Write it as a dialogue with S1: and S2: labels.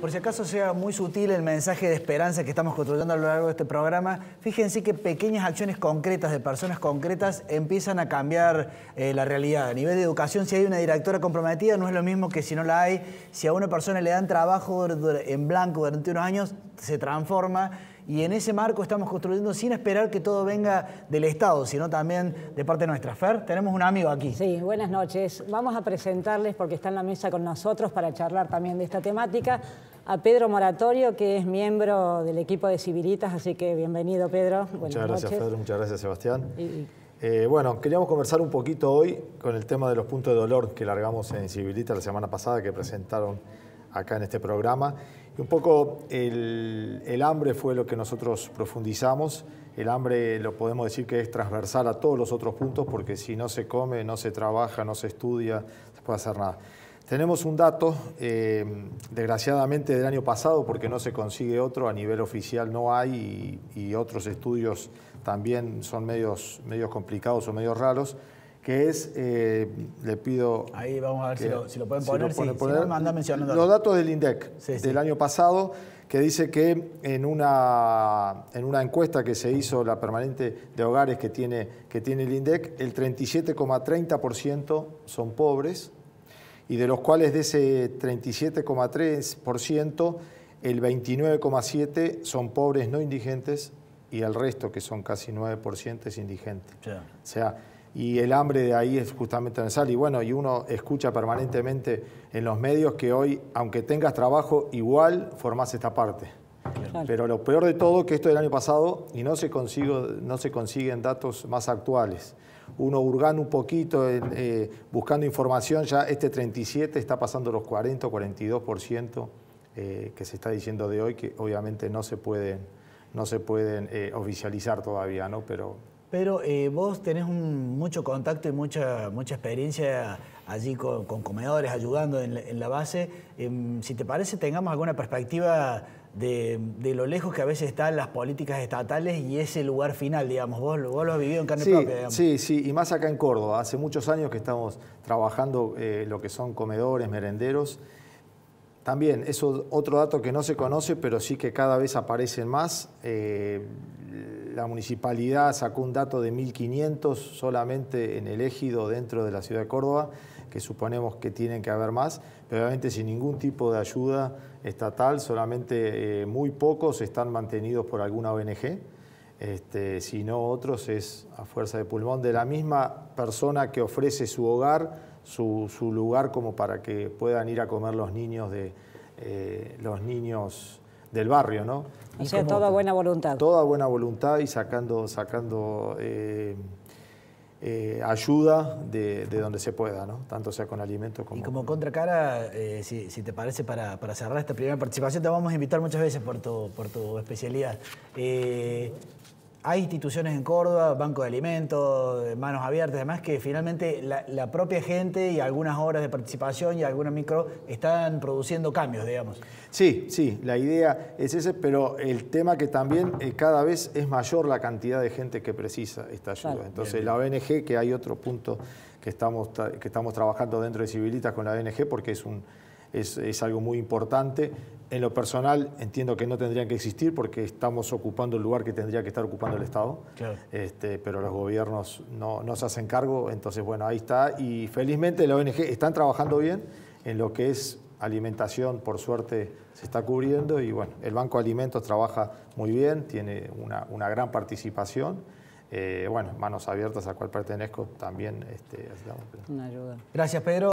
S1: Por si acaso sea muy sutil el mensaje de esperanza que estamos construyendo a lo largo de este programa, fíjense que pequeñas acciones concretas de personas concretas empiezan a cambiar eh, la realidad. A nivel de educación, si hay una directora comprometida, no es lo mismo que si no la hay. Si a una persona le dan trabajo en blanco durante unos años, se transforma y en ese marco estamos construyendo sin esperar que todo venga del Estado, sino también de parte nuestra. Fer, tenemos un amigo aquí. Sí, buenas noches. Vamos a presentarles, porque está en la mesa con nosotros para charlar también de esta temática, a Pedro Moratorio, que es miembro del equipo de Civilitas, así que bienvenido Pedro. Muchas gracias
S2: muchas gracias Sebastián. Eh, bueno, queríamos conversar un poquito hoy con el tema de los puntos de dolor que largamos en Civilitas la semana pasada, que presentaron acá en este programa. Y un poco el, el hambre fue lo que nosotros profundizamos. El hambre lo podemos decir que es transversal a todos los otros puntos porque si no se come, no se trabaja, no se estudia, no se puede hacer nada. Tenemos un dato, eh, desgraciadamente del año pasado, porque no se consigue otro, a nivel oficial no hay y, y otros estudios también son medios, medios complicados o medios raros que es, eh, le pido...
S1: Ahí vamos a ver si, lo, pueden poner, si, lo mencionando. Los
S2: datos del INDEC del año pasado, que dice que en una, en una encuesta que se hizo, la permanente de hogares que tiene, que tiene el INDEC, el 37,30% son pobres, y de los cuales de ese 37,3%, el 29,7% son pobres no indigentes y el resto, que son casi 9%, es indigente. O sea, y el hambre de ahí es justamente el sal. Y bueno, y uno escucha permanentemente en los medios que hoy, aunque tengas trabajo, igual formás esta parte. Pero lo peor de todo que esto del año pasado y no se, consigo, no se consiguen datos más actuales. Uno hurgan un poquito, eh, eh, buscando información, ya este 37 está pasando los 40 42% eh, que se está diciendo de hoy, que obviamente no se pueden, no se pueden oficializar todavía, ¿no? Pero
S1: pero eh, vos tenés mucho contacto y mucha, mucha experiencia allí con, comedores, ayudando en la, base. Em, si te parece, tengamos alguna perspectiva de, lo lejos que a veces están las políticas estatales y ese lugar final, digamos. Vos, lo has vivido en carne sí, propia,
S2: Sí, sí, y más acá en Córdoba. Hace muchos años que estamos trabajando eh, lo que son comedores, merenderos. También, es otro dato que no se conoce, pero sí que cada vez aparecen más eh, la municipalidad sacó un dato de 1.500 solamente en el ejido dentro de la ciudad de Córdoba, que suponemos que tienen que haber más, pero obviamente sin ningún tipo de ayuda estatal, solamente eh, muy pocos están mantenidos por alguna ONG, este, si no otros es a fuerza de pulmón de la misma persona que ofrece su hogar, su, lugar como para que puedan ir a comer los niños de eh, los niños del barrio, ¿no? O sea, toda buena voluntad. Toda buena voluntad y sacando, sacando eh, eh, ayuda de, donde se pueda, ¿no? Tanto sea con alimentos como... Y
S1: como contracara, eh, si, te parece, para, cerrar esta primera participación, te vamos a invitar muchas veces por por tu especialidad hay instituciones en Córdoba, Banco de Alimentos, eh, Manos Abiertas, además, que finalmente la, propia gente y algunas horas de participación y algunas micro están produciendo cambios, digamos.
S2: Sí, sí, la idea es esa, pero el tema que también eh, cada vez es mayor la cantidad de gente que precisa esta ayuda. Entonces, la ONG, que hay otro punto que estamos, que estamos trabajando dentro de Civilitas con la ONG, porque es un es, algo muy importante. En lo personal entiendo que no tendrían que existir porque estamos ocupando el lugar que tendría que estar ocupando el Estado, este, pero los gobiernos no, se hacen cargo, entonces bueno, ahí está. Y felizmente la ONG están trabajando bien en lo que es alimentación, por suerte se está cubriendo y bueno, el Banco de Alimentos trabaja muy bien, tiene una, gran participación. Eh, bueno, manos abiertas a cual pertenezco también. Este, ayuda.
S1: Gracias, Pedro.